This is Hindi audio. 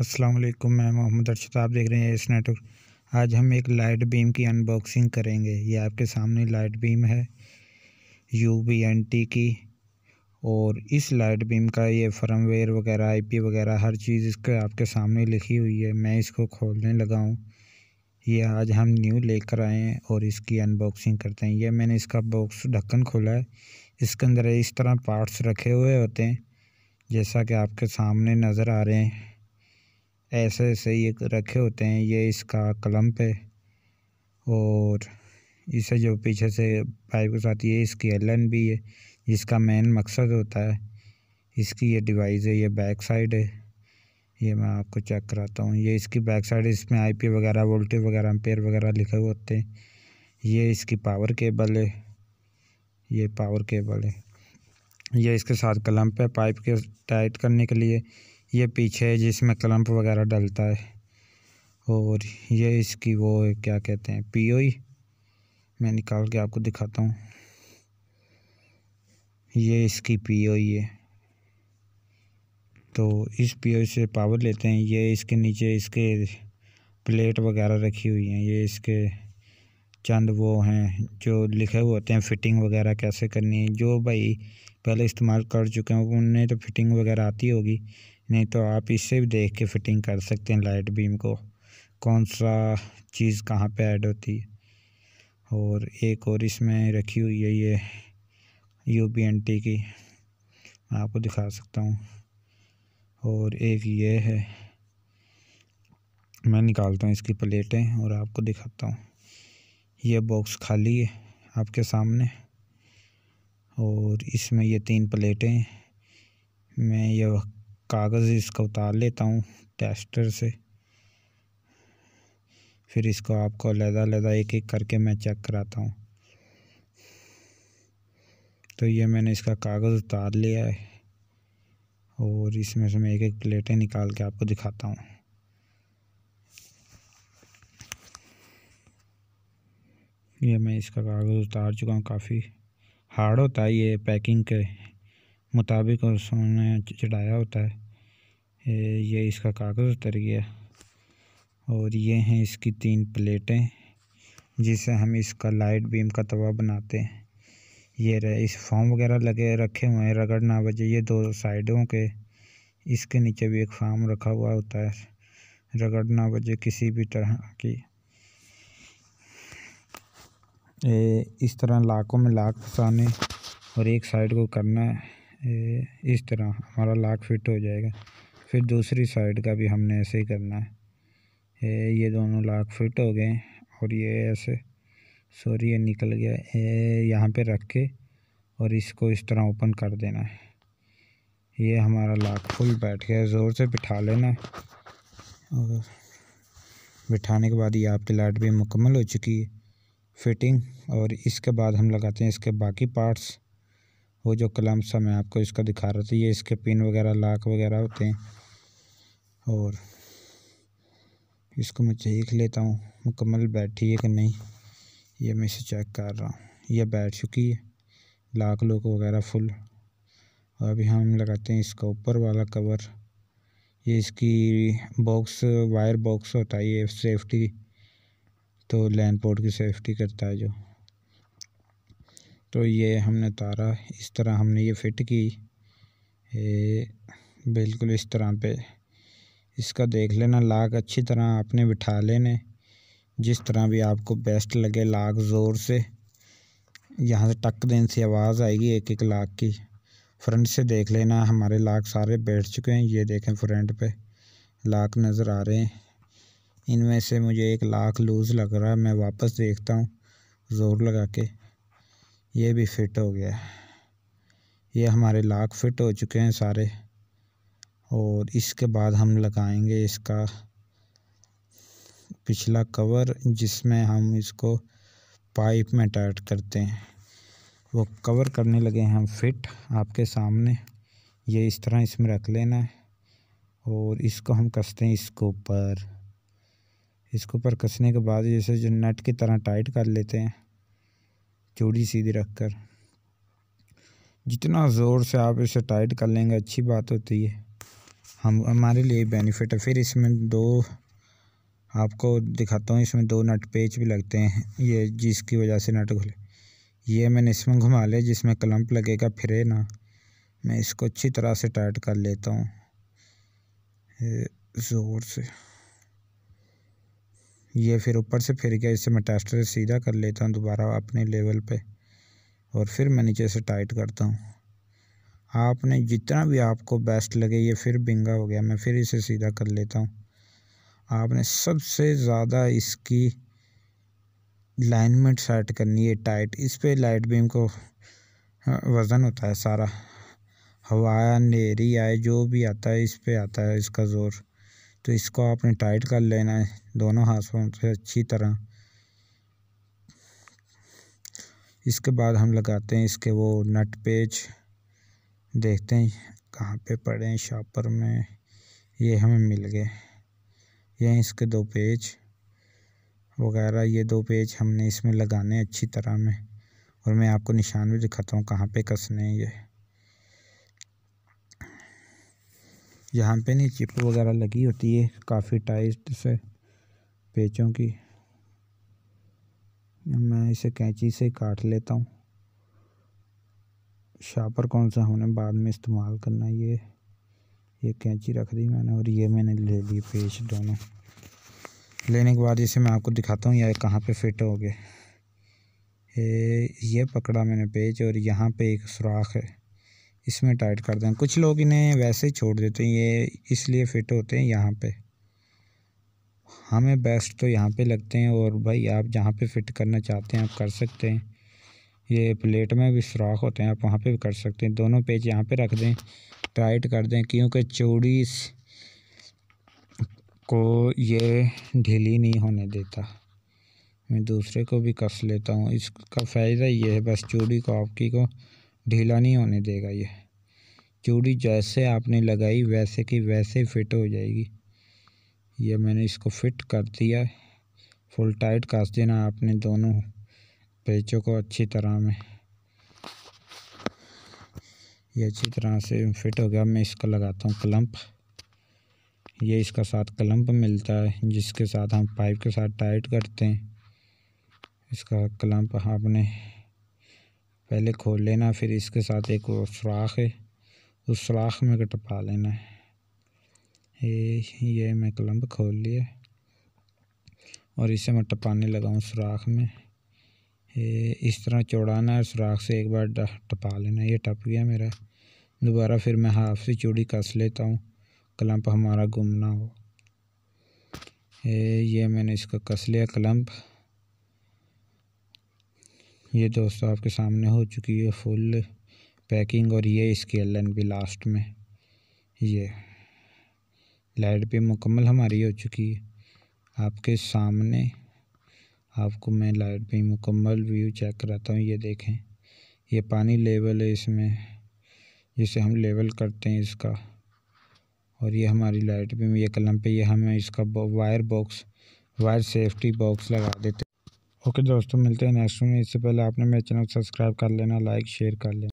अस्सलाम वालेकुम मैं मोहम्मद अरशद आप देख रहे हैं इस नेटवर्क आज हम एक लाइट बीम की अनबॉक्सिंग करेंगे ये आपके सामने लाइट बीम है यू बी एन टी की और इस लाइट बीम का ये फर्मवेयर वगैरह आईपी वगैरह हर चीज़ इसके आपके सामने लिखी हुई है मैं इसको खोलने लगा हूँ ये आज हम न्यू लेकर आए हैं और इसकी अनबॉक्सिंग करते हैं यह मैंने इसका बॉक्स ढक्कन खोला है इसके अंदर इस तरह पार्ट्स रखे हुए होते हैं जैसा कि आपके सामने नज़र आ रहे हैं ऐसे ऐसे ये रखे होते हैं ये इसका कलम्प है और इसे जो पीछे से पाइप के साथ ये इसकी एलन भी है जिसका मेन मकसद होता है इसकी ये डिवाइस है ये बैक साइड है ये मैं आपको चेक कराता हूँ ये इसकी बैक साइड इसमें आईपी वगैरह वोल्टेज वगैरह पेयर वगैरह लिखे हुए होते हैं ये इसकी पावर केबल है ये पावर केबल है ये इसके साथ कलम्प है पाइप के टाइट करने के लिए ये पीछे जिसमें क्लंप वगैरह डलता है और ये इसकी वो क्या कहते हैं पीओई मैं निकाल के आपको दिखाता हूँ ये इसकी पीओई है तो इस पीओई से पावर लेते हैं ये इसके नीचे इसके प्लेट वगैरह रखी हुई हैं ये इसके चंद वो हैं जो लिखे हुए होते हैं फ़िटिंग वगैरह कैसे करनी है जो भाई पहले इस्तेमाल कर चुके हैं उन्हें तो फिटिंग वगैरह आती होगी नहीं तो आप इसे भी देख के फिटिंग कर सकते हैं लाइट बीम को कौन सा चीज़ कहाँ पे ऐड होती है और एक और इसमें रखी हुई है ये यू पी एन टी की मैं आपको दिखा सकता हूँ और एक ये है मैं निकालता हूँ इसकी प्लेटें और आपको दिखाता हूँ ये बॉक्स खाली है आपके सामने और इसमें ये तीन प्लेटें मैं ये कागज़ इसका उतार लेता हूँ टेस्टर से फिर इसको आपको लहदा एक एक करके मैं चेक कराता हूँ तो ये मैंने इसका कागज़ उतार लिया है और इसमें से मैं एक एक प्लेटें निकाल के आपको दिखाता हूँ ये मैं इसका कागज़ उतार चुका हूँ काफ़ी हार्ड होता है ये पैकिंग के मुताबिक और उसने चढ़ाया होता है ये इसका कागज़ उतर गया और ये हैं इसकी तीन प्लेटें जिसे हम इसका लाइट बीम का तवा बनाते हैं ये रहे इस फॉर्म वगैरह लगे रखे हुए हैं रगड़ ना बजे ये दो साइडों के इसके नीचे भी एक फार्म रखा हुआ होता है रगड़ ना बजे किसी भी तरह की ए, इस तरह लाखों में लाख फंसाने और एक साइड को करना है इस तरह हमारा लाख फिट हो जाएगा फिर दूसरी साइड का भी हमने ऐसे ही करना है ये दोनों लाख फिट हो गए और ये ऐसे सॉरी ये निकल गया यहाँ पे रख के और इसको इस तरह ओपन कर देना है ये हमारा लाख फुल बैठ गया ज़ोर से बिठा लेना है और बिठाने के बाद ये आपकी लाइट भी मुकम्मल हो चुकी है फिटिंग और इसके बाद हम लगाते हैं इसके बाकी पार्ट्स वो जो कलम सा मैं आपको इसका दिखा रहा था ये इसके पिन वगैरह लाक वगैरह होते हैं और इसको मैं चेक लेता हूँ मुकम्मल बैठी है कि नहीं ये मैं इसे चेक कर रहा हूँ ये बैठ चुकी है लाक लोक वगैरह फुल और अभी हम लगाते हैं इसका ऊपर वाला कवर ये इसकी बॉक्स वायर बॉक्स होता है ये सेफ्टी तो लैंड पोर्ट की सेफ्टी करता है जो तो ये हमने तारा इस तरह हमने ये फिट की ये बिल्कुल इस तरह पे इसका देख लेना लाग अच्छी तरह आपने बिठा लेने जिस तरह भी आपको बेस्ट लगे लाग ज़ोर से यहाँ से टक देने से आवाज़ आएगी एक एक लाख की फ्रंट से देख लेना हमारे लाख सारे बैठ चुके हैं ये देखें फ्रंट पे लाख नज़र आ रहे हैं इनमें से मुझे एक लाख लूज़ लग रहा है मैं वापस देखता हूँ ज़ोर लगा के ये भी फिट हो गया है ये हमारे लाख फिट हो चुके हैं सारे और इसके बाद हम लगाएंगे इसका पिछला कवर जिसमें हम इसको पाइप में टाइट करते हैं वो कवर करने लगे हैं हम फिट आपके सामने ये इस तरह इसमें रख लेना है और इसको हम कसते हैं इसके ऊपर इसके ऊपर कसने के बाद जैसे जो नट की तरह टाइट कर लेते हैं चूड़ी सीधी रखकर जितना ज़ोर से आप इसे टाइट कर लेंगे अच्छी बात होती है हम हमारे लिए बेनिफिट है फिर इसमें दो आपको दिखाता हूँ इसमें दो नट पेच भी लगते हैं ये जिसकी वजह से नट खुले ये मैंने इसमें घुमा लिया जिसमें क्लम्प लगेगा फिरे ना मैं इसको अच्छी तरह से टाइट कर लेता हूँ ज़ोर से ये फिर ऊपर से फिर गया इसे मैं टेस्टर से सीधा कर लेता हूँ दोबारा अपने लेवल पे और फिर मैं नीचे से टाइट करता हूँ आपने जितना भी आपको बेस्ट लगे ये फिर बिंगा हो गया मैं फिर इसे सीधा कर लेता हूँ आपने सबसे ज़्यादा इसकी लाइनमेंट सेट करनी है टाइट इस पर लाइट बीम को हाँ, वज़न होता है सारा हवा नेरी आए जो भी आता है इस पर आता है इसका ज़ोर तो इसको आपने टाइट कर लेना है दोनों हाथों से अच्छी तरह इसके बाद हम लगाते हैं इसके वो नट पेज देखते हैं कहाँ पे पड़े हैं शॉपर में ये हमें मिल गए ये इसके दो पेज वगैरह ये दो पेज हमने इसमें लगाने अच्छी तरह में और मैं आपको निशान भी दिखाता हूँ कहाँ पे कसने हैं ये यहाँ पे नहीं चिप वगैरह लगी होती है काफ़ी टाइट से पेचों की मैं इसे कैंची से काट लेता हूँ शापर कौन सा होने बाद में इस्तेमाल करना ये ये कैंची रख दी मैंने और ये मैंने ले ली पेच दोनों लेने के बाद इसे मैं आपको दिखाता हूँ यार कहाँ पे फिट हो गए ये पकड़ा मैंने पेच और यहाँ पे एक सुराख है इसमें टाइट कर दें कुछ लोग इन्हें वैसे ही छोड़ देते हैं ये इसलिए फिट होते हैं यहाँ पे हमें बेस्ट तो यहाँ पे लगते हैं और भाई आप जहाँ पे फिट करना चाहते हैं आप कर सकते हैं ये प्लेट में भी सुराख होते हैं आप वहाँ पे भी कर सकते हैं दोनों पेज यहाँ पे रख दें टाइट कर दें क्योंकि चूड़ी को ये ढीली नहीं होने देता मैं दूसरे को भी कस लेता हूँ इसका फ़ायदा ये है बस चूड़ी को आपकी को ढीला नहीं होने देगा ये चूड़ी जैसे आपने लगाई वैसे की वैसे फिट हो जाएगी ये मैंने इसको फिट कर दिया फुल टाइट काट देना आपने दोनों पेचों को अच्छी तरह में ये अच्छी तरह से फिट हो गया मैं इसका लगाता हूँ क्लम्प ये इसका साथ क्लंप मिलता है जिसके साथ हम पाइप के साथ टाइट करते हैं इसका क्लम्प आपने पहले खोल लेना फिर इसके साथ एक और सुराख है उस सुराख में टपा लेना है ये ये मैं क्लम्ब खोल लिया और इसे मैं टपाने लगा हूँ सुराख में ये इस तरह चौड़ाना है सुराख से एक बार टपा लेना ये टप गया मेरा दोबारा फिर मैं हाफ से चूड़ी कस लेता हूँ क्लम्प हमारा गुम ना हो ये मैंने इसका कस लिया कलम्प ये दोस्तों आपके सामने हो चुकी है फुल पैकिंग और ये इसकी एन भी लास्ट में ये लाइट भी मुकम्मल हमारी हो चुकी है आपके सामने आपको मैं लाइट भी मुकम्मल व्यू चेक कराता हूँ ये देखें ये पानी लेवल है इसमें जिसे हम लेवल करते हैं इसका और ये हमारी लाइट भी ये कलम पे ये हमें इसका wire box wire safety box लगा देते ओके दोस्तों मिलते हैं नेक्स्ट में इससे पहले आपने मेरे चैनल को सब्सक्राइब कर लेना लाइक शेयर कर लेना